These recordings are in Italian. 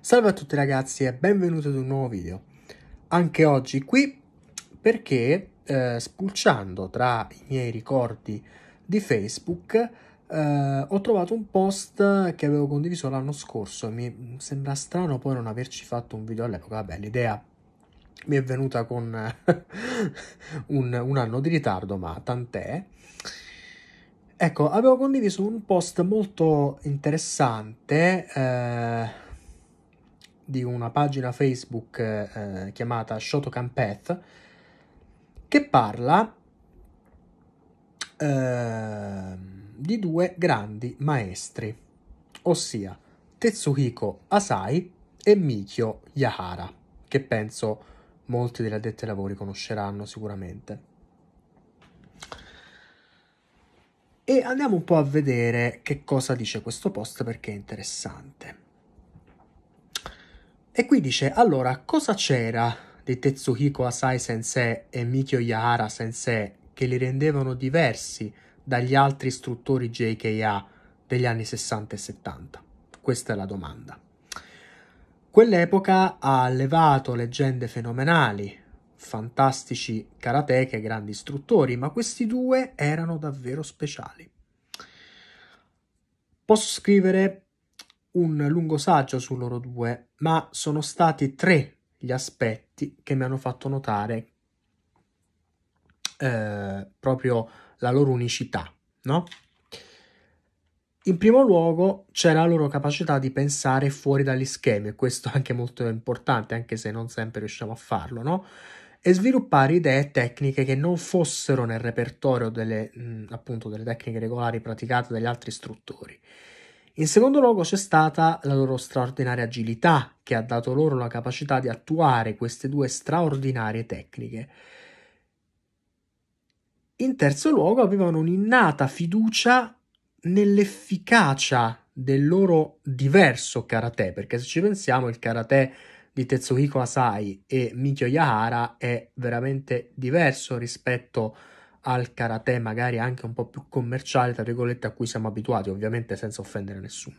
Salve a tutti ragazzi e benvenuti ad un nuovo video. Anche oggi qui perché eh, spulciando tra i miei ricordi di Facebook eh, ho trovato un post che avevo condiviso l'anno scorso. Mi sembra strano poi non averci fatto un video all'epoca. Vabbè, l'idea mi è venuta con un, un anno di ritardo, ma tant'è. Ecco, avevo condiviso un post molto interessante eh, di una pagina Facebook eh, eh, chiamata Shotokan Path che parla ehm, di due grandi maestri, ossia Tetsuhiko Asai e Mikio Yahara, che penso molti degli addetti ai lavori conosceranno sicuramente. E andiamo un po' a vedere che cosa dice questo post perché è interessante. E qui dice, allora, cosa c'era di Tetsuhiko Asai sensei e Mikio Yahara sensei che li rendevano diversi dagli altri istruttori JKA degli anni 60 e 70? Questa è la domanda. Quell'epoca ha allevato leggende fenomenali, fantastici karateche, grandi istruttori, ma questi due erano davvero speciali. Posso scrivere un lungo saggio su loro due, ma sono stati tre gli aspetti che mi hanno fatto notare eh, proprio la loro unicità, no? In primo luogo c'è la loro capacità di pensare fuori dagli schemi, e questo è anche molto importante, anche se non sempre riusciamo a farlo, no? E sviluppare idee e tecniche che non fossero nel repertorio delle, mh, appunto, delle tecniche regolari praticate dagli altri istruttori. In secondo luogo c'è stata la loro straordinaria agilità che ha dato loro la capacità di attuare queste due straordinarie tecniche. In terzo luogo avevano un'innata fiducia nell'efficacia del loro diverso karate, perché se ci pensiamo il karate di Tetsuhiko Asai e Mikio Yahara è veramente diverso rispetto a al karate magari anche un po' più commerciale, tra virgolette, a cui siamo abituati, ovviamente senza offendere nessuno.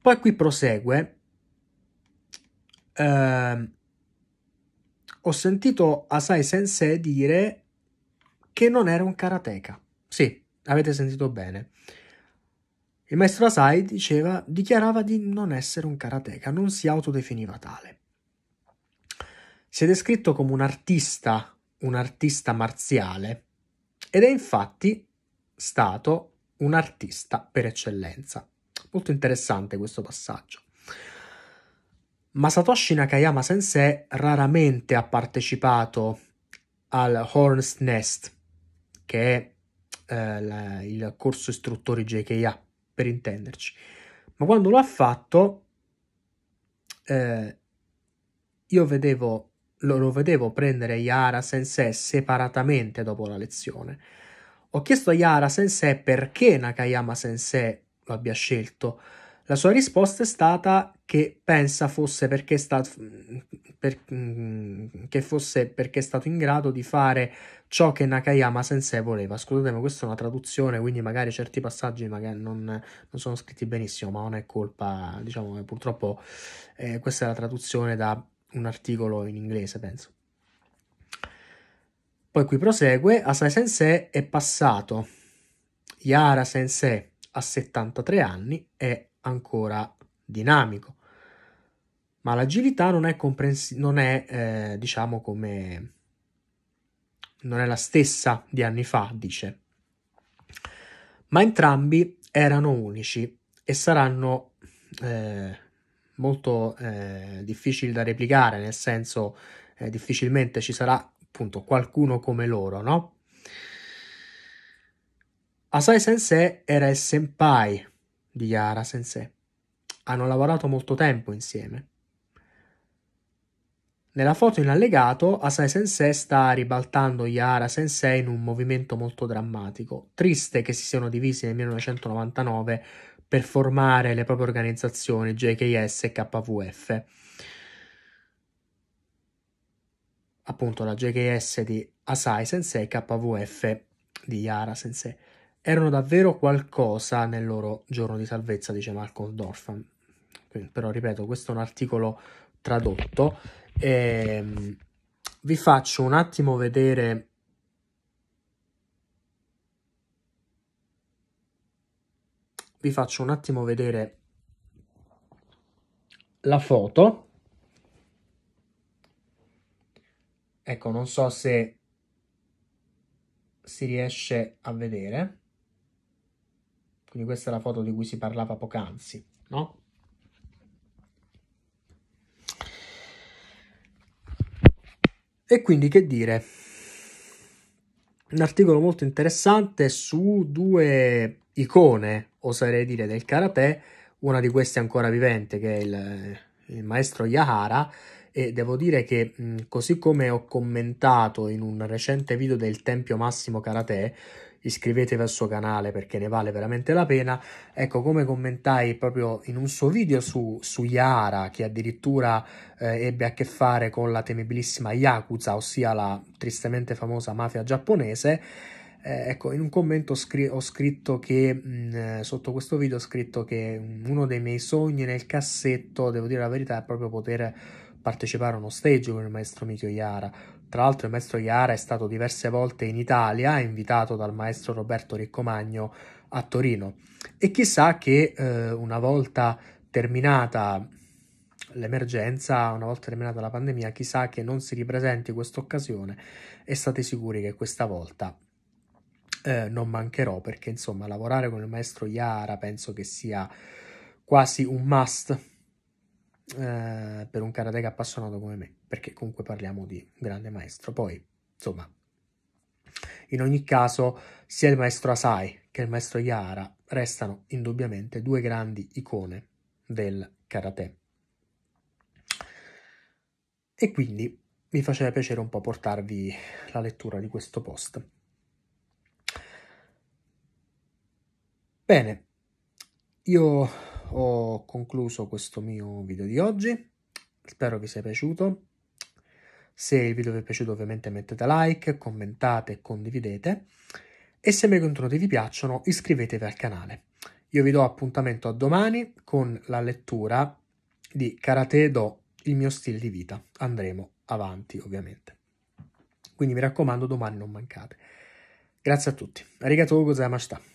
Poi qui prosegue. Eh, ho sentito Asai Sensei dire che non era un karateka. Sì, avete sentito bene. Il maestro Asai diceva, dichiarava di non essere un karateka, non si autodefiniva tale. Si è descritto come un artista, un artista marziale, ed è infatti stato un artista per eccellenza. Molto interessante questo passaggio. Ma Satoshi Nakayama Sensei raramente ha partecipato al Horns Nest, che è eh, la, il corso istruttori JKA, per intenderci. Ma quando lo ha fatto, eh, io vedevo lo, vedevo prendere Yara Sensei separatamente dopo la lezione. Ho chiesto a Yara Sensei perché Nakayama Sensei lo abbia scelto. La sua risposta è stata che pensa fosse perché, sta, per, mm, che fosse perché è stato in grado di fare ciò che Nakayama Sensei voleva. Scusatemi, questa è una traduzione, quindi magari certi passaggi magari non, non sono scritti benissimo, ma non è colpa, diciamo purtroppo eh, questa è la traduzione da un articolo in inglese, penso. Poi qui prosegue, Asai Sensei è passato Yara Sensei a 73 anni è ancora dinamico, ma l'agilità non è, comprensi- non è eh, diciamo come non è la stessa di anni fa, dice. Ma entrambi erano unici e saranno eh, molto eh, difficili da replicare, nel senso eh, difficilmente ci sarà appunto qualcuno come loro, no? Asai Sensei era il senpai di Yara Sensei. Hanno lavorato molto tempo insieme. Nella foto in allegato, Asai Sensei sta ribaltando Yara Sensei in un movimento molto drammatico. Triste che si siano divisi nel 1999 per formare le proprie organizzazioni JKS e KVF. Appunto la JKS di Asai Sensei e KVF di Yara Sensei. Erano davvero qualcosa nel loro giorno di salvezza, dice Malcolm Dorfman. però ripeto, questo è un articolo tradotto. E, ehm, vi faccio un attimo vedere vi faccio un attimo vedere la foto. Ecco, non so se si riesce a vedere. Quindi questa è la foto di cui si parlava poc'anzi, no? E quindi che dire? un articolo molto interessante su due icone, oserei dire, del karate, una di queste ancora vivente che è il, il maestro Yahara e devo dire che così come ho commentato in un recente video del Tempio Massimo Karate, iscrivetevi al suo canale perché ne vale veramente la pena. Ecco, come commentai proprio in un suo video su, su Yara, che addirittura eh, ebbe a che fare con la temibilissima Yakuza, ossia la tristemente famosa mafia giapponese, eh, ecco, in un commento scri ho scritto che mh, mm, eh, sotto questo video ho scritto che uno dei miei sogni nel cassetto, devo dire la verità, è proprio poter partecipare a uno stage con il maestro Mikio Yara. Tra l'altro il maestro Iara è stato diverse volte in Italia, invitato dal maestro Roberto Riccomagno a Torino e chissà che eh, una volta terminata l'emergenza, una volta terminata la pandemia, chissà che non si ripresenti questa occasione e state sicuri che questa volta eh, non mancherò perché insomma lavorare con il maestro Iara penso che sia quasi un must eh, per un karateka appassionato come me, perché comunque parliamo di un grande maestro. Poi, insomma, in ogni caso, sia il maestro Asai che il maestro Iara restano indubbiamente due grandi icone del karate. E quindi mi faceva piacere un po' portarvi la lettura di questo post. Bene, io ho concluso questo mio video di oggi, spero vi sia piaciuto. Se il video vi è piaciuto ovviamente mettete like, commentate e condividete e se i miei contenuti vi piacciono iscrivetevi al canale. Io vi do appuntamento a domani con la lettura di Karate Do, il mio stile di vita. Andremo avanti ovviamente. Quindi mi raccomando domani non mancate. Grazie a tutti. Arigato gozaimashita.